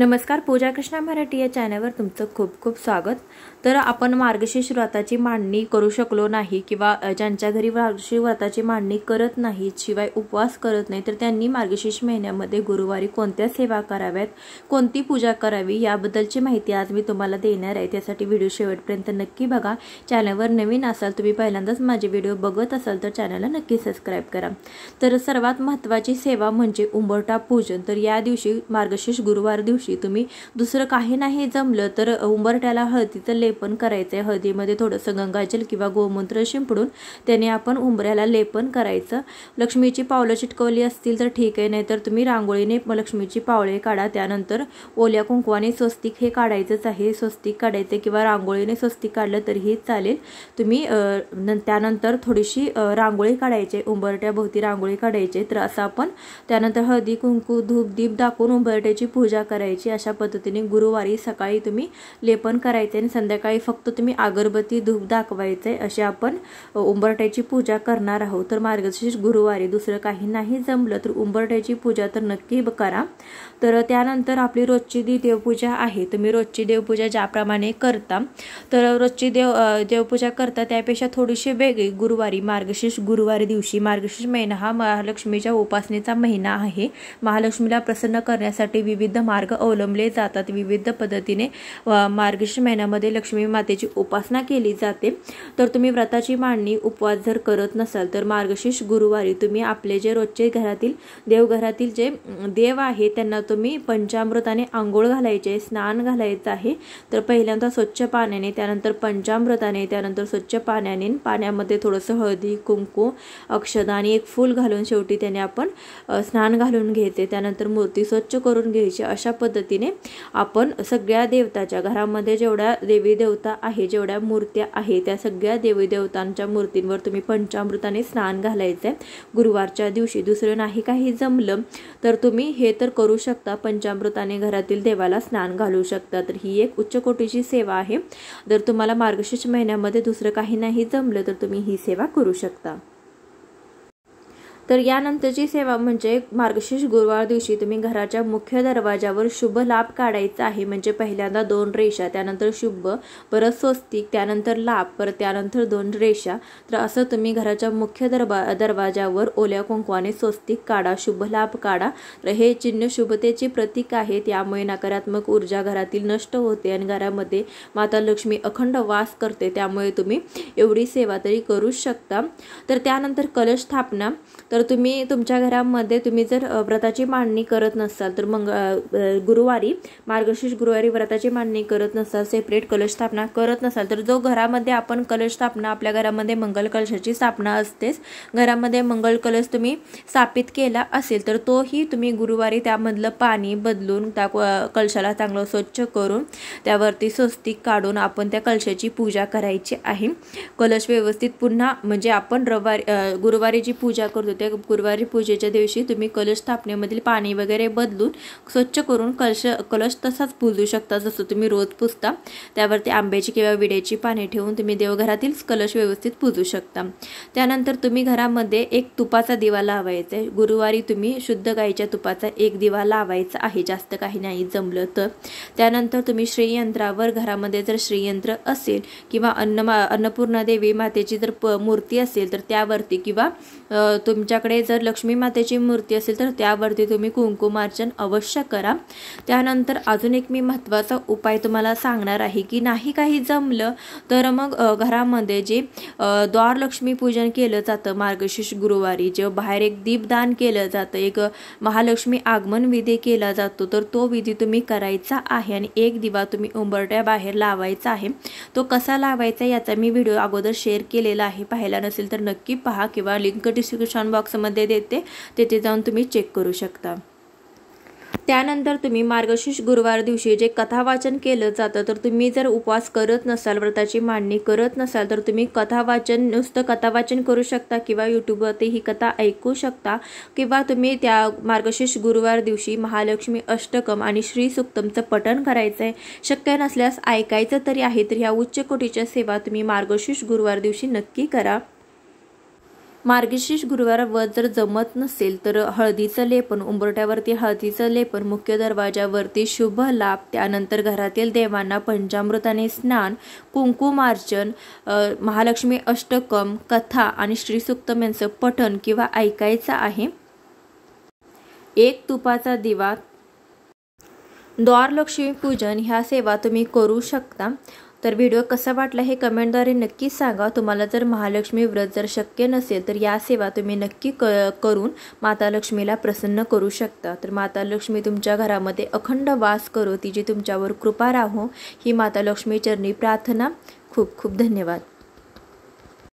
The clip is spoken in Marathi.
नमस्कार पूजा कृष्णा मराठी या चॅनलवर तुमचं खूप खूप स्वागत तर आपण मार्गशीर्ष व्रताची मांडणी करू शकलो नाही किंवा ज्यांच्या घरी मार्गशीर्ष व्रताची मांडणी करत नाही शिवाय उपवास करत नाही तर त्यांनी मार्गशीर्ष महिन्यामध्ये गुरुवारी कोणत्या सेवा कराव्यात कोणती पूजा करावी याबद्दलची माहिती आज मी तुम्हाला देणार आहे त्यासाठी व्हिडिओ शेवटपर्यंत नक्की बघा चॅनलवर नवीन असाल तुम्ही पहिल्यांदाच माझे व्हिडिओ बघत असाल तर चॅनलला नक्की सबस्क्राईब करा तर सर्वात महत्त्वाची सेवा म्हणजे उंबरटा पूजन तर या दिवशी मार्गशीर्ष गुरुवार दिवशी दिवशी तुम्ही दुसरं काही नाही जमलं तर उंबरट्याला हळदीचं लेपन करायचं आहे हळदीमध्ये थोडंसं गंगाजल किंवा गोमूत्र शिंपडून त्याने आपण उंबऱ्याला लेपन करायचं लक्ष्मीची पावलं चिटकवली असतील तर ठीक आहे नाहीतर तुम्ही रांगोळीने लक्ष्मीची पावळे काढा त्यानंतर ओल्या कुंकवाने स्वस्तिक हे काढायचंच आहे स्वस्तिक काढायचे किंवा रांगोळीने स्वस्तिक काढलं तरीही चालेल तुम्ही त्यानंतर थोडीशी रांगोळी काढायची उंबरट्याभोवती रांगोळी काढायची तर असं आपण त्यानंतर हळदी कुंकू धूप दीप दाखवून उंबरट्याची पूजा करायची करायची अशा पद्धतीने गुरुवारी सकाळी तुम्ही लेपन करायचे आणि संध्याकाळी फक्त तुम्ही अगरबत्ती धूप दाखवायचे अशी आपण उंबरट्याची पूजा करणार आहोत तर मार्गशीर्ष गुरुवारी दुसरं काही नाही जमलं तर उंबरट्याची पूजा तर नक्की करा तर त्यानंतर आपली रोजची जी देवपूजा आहे तुम्ही रोजची देवपूजा ज्याप्रमाणे करता तर रोजची देव देवपूजा करता त्यापेक्षा थोडीशी वेगळी गुरुवारी मार्गशीर्ष गुरुवारी दिवशी मार्गशीर्ष महिना हा महालक्ष्मीच्या उपासनेचा महिना आहे महालक्ष्मीला प्रसन्न करण्यासाठी विविध मार्ग अवलंबले जातात विविध पद्धतीने मार्गशीर महिन्यामध्ये लक्ष्मी मातेची उपासना केली जाते तर तुम्ही व्रताची मांडणी उपवास जर करत नसाल तर मार्गशीर्ष गुरुवारी तुम्ही आपले जे रोजचे घरातील देवघरातील जे देव आहे त्यांना तुम्ही पंचामृताने आंघोळ घालायचे स्नान घालायचं आहे तर पहिल्यांदा स्वच्छ पाण्याने त्यानंतर पंचामृताने त्यानंतर स्वच्छ पाण्याने पाण्यामध्ये थोडंसं हळदी कुंकू अक्षदा आणि एक फूल घालून शेवटी त्याने आपण स्नान घालून घ्यायचे त्यानंतर मूर्ती स्वच्छ करून घ्यायची अशा पद्धतीने आपण सगळ्या देवताच्या घरामध्ये जेवढ्या देवी देवता आहे जेवढ्या मूर्त्या आहे त्या सगळ्या देवी देवतांच्या मूर्तींवर तुम्ही पंचामृताने स्नान घालायचं आहे गुरुवारच्या दिवशी दुसरं नाही काही जमलं तर तुम्ही हे तर करू शकता पंचामृताने घरातील देवाला स्नान घालू शकता तर ही एक उच्च कोटीची सेवा आहे जर तुम्हाला मार्गशीर्ष महिन्यामध्ये दुसरं काही नाही जमलं तर तुम्ही ही सेवा करू शकता तर यानंतरची सेवा म्हणजे मार्गशीर्ष गुरुवार दिवशी तुम्ही घराच्या मुख्य दरवाजावर शुभ लाभ काढायचा आहे म्हणजे पहिल्यांदा दोन रेषा त्यानंतर शुभ परत स्वस्तिक त्यानंतर लाभ परत त्यानंतर दोन रेषा तर असं तुम्ही घराच्या मुख्य दरबा दरवाजावर ओल्या कुंकवाने स्वस्तिक काढा शुभ लाभ काढा तर हे चिन्ह शुभतेचे प्रतीक आहे त्यामुळे नकारात्मक ऊर्जा घरातील नष्ट होते आणि घरामध्ये माता लक्ष्मी अखंड वास करते त्यामुळे तुम्ही एवढी सेवा तरी करूच शकता तर त्यानंतर कलश स्थापना तर तर तुम्ही तुमच्या घरामध्ये तुम्ही जर व्रताची मांडणी करत नसाल तर मंग गुरुवारी मार्गशीर्ष गुरुवारी व्रताची मांडणी करत नसाल सेपरेट कलश स्थापना करत नसाल तर जो घरामध्ये आपण कलश स्थापना आपल्या घरामध्ये मंगल कलशाची स्थापना असतेच घरामध्ये मंगल कलश तुम्ही स्थापित केला असेल तर तोही तुम्ही गुरुवारी त्यामधलं पाणी बदलून त्या कलशाला चांगलं स्वच्छ करून त्यावरती स्वस्तिक काढून आपण त्या कलशाची पूजा करायची आहे कलश व्यवस्थित पुन्हा म्हणजे आपण रविवारी गुरुवारी जी पूजा करतो ते गुरुवारी पूजेच्या दिवशी तुम्ही कलश स्थापनेमधील पाणी वगैरे बदलून स्वच्छ करून कलश कलश तसाच पुजू शकता जसं तुम्ही रोज पुजता त्यावरती आंब्याची किंवा विड्याची पाने ठेवून तुम्ही देवघरातील कलश व्यवस्थित पुजू शकता त्यानंतर तुम्ही घरामध्ये एक तुपाचा दिवा लावायचा आहे गुरुवारी तुम्ही शुद्ध गाईच्या तुपाचा एक दिवा लावायचा आहे जास्त काही नाही जमलं तर त्यानंतर तुम्ही श्रीयंत्रावर घरामध्ये जर श्रीयंत्र असेल किंवा अन्न अन्नपूर्णा देवी मातेची जर प मूर्ती असेल तर त्यावरती किंवा तुमच्या तुमच्याकडे जर लक्ष्मी मातेची मूर्ती असेल तर त्यावरती तुम्ही कुंकुमार्चन अवश्य करा त्यानंतर अजून एक मी महत्त्वाचा उपाय तुम्हाला सांगणार आहे की नाही काही जमलं तर मग घरामध्ये जे द्वारलक्ष्मी पूजन केलं जातं मार्गशीर्ष गुरुवारी जेव्हा बाहेर एक दीपदान केलं जातं एक महालक्ष्मी आगमन विधी केला जातो तर तो विधी तुम्ही करायचा आहे आणि एक दिवा तुम्ही उंबरट्या बाहेर लावायचा आहे तो कसा लावायचा याचा मी व्हिडिओ अगोदर शेअर केलेला आहे पाहिला नसेल तर नक्की पहा किंवा लिंक डिस्क्रिप्शन बॉक्समध्ये देते तिथे जाऊन तुम्ही चेक करू शकता त्यानंतर तुम्ही मार्गशीर्ष गुरुवार दिवशी जे कथावाचन केलं जातं तर तुम्ही जर उपवास करत नसाल व्रताची मांडणी करत नसाल तर तुम्ही कथावाचन नुसतं कथावाचन करू शकता किंवा यूट्यूबवरती ही कथा ऐकू शकता किंवा तुम्ही त्या मार्गशीर्ष गुरुवार दिवशी महालक्ष्मी अष्टकम आणि श्री सुक्तमचं पठण करायचं आहे शक्य नसल्यास ऐकायचं तरी आहे तर ह्या उच्च कोटीच्या सेवा तुम्ही मार्गशीर्ष गुरुवार दिवशी नक्की करा मार्गशीर्ष गुरुवारवर जर जमत नसेल तर हळदीचं लेपन उंबरट्यावरती हळदीचं लेपन मुख्य दरवाजावरती शुभ लाभ त्यानंतर घरातील देवांना पंचामृताने स्नान कुंकुमार्चन महालक्ष्मी अष्टकम कथा आणि श्रीसुक्तम यांचं पठण किंवा ऐकायचं आहे एक तुपाचा दिवा द्वारलक्ष्मी पूजन ह्या सेवा तुम्ही करू शकता तर व्हिडिओ कसा वाटला हे कमेंटद्वारे नक्की सांगा तुम्हाला जर महालक्ष्मी व्रत जर शक्य नसेल तर या सेवा तुम्ही नक्की क करून माता लक्ष्मीला प्रसन्न करू शकता तर माता लक्ष्मी तुमच्या घरामध्ये अखंड वास करो तिची तुमच्यावर कृपा राहो ही माता लक्ष्मी चरणी प्रार्थना खूप खूप धन्यवाद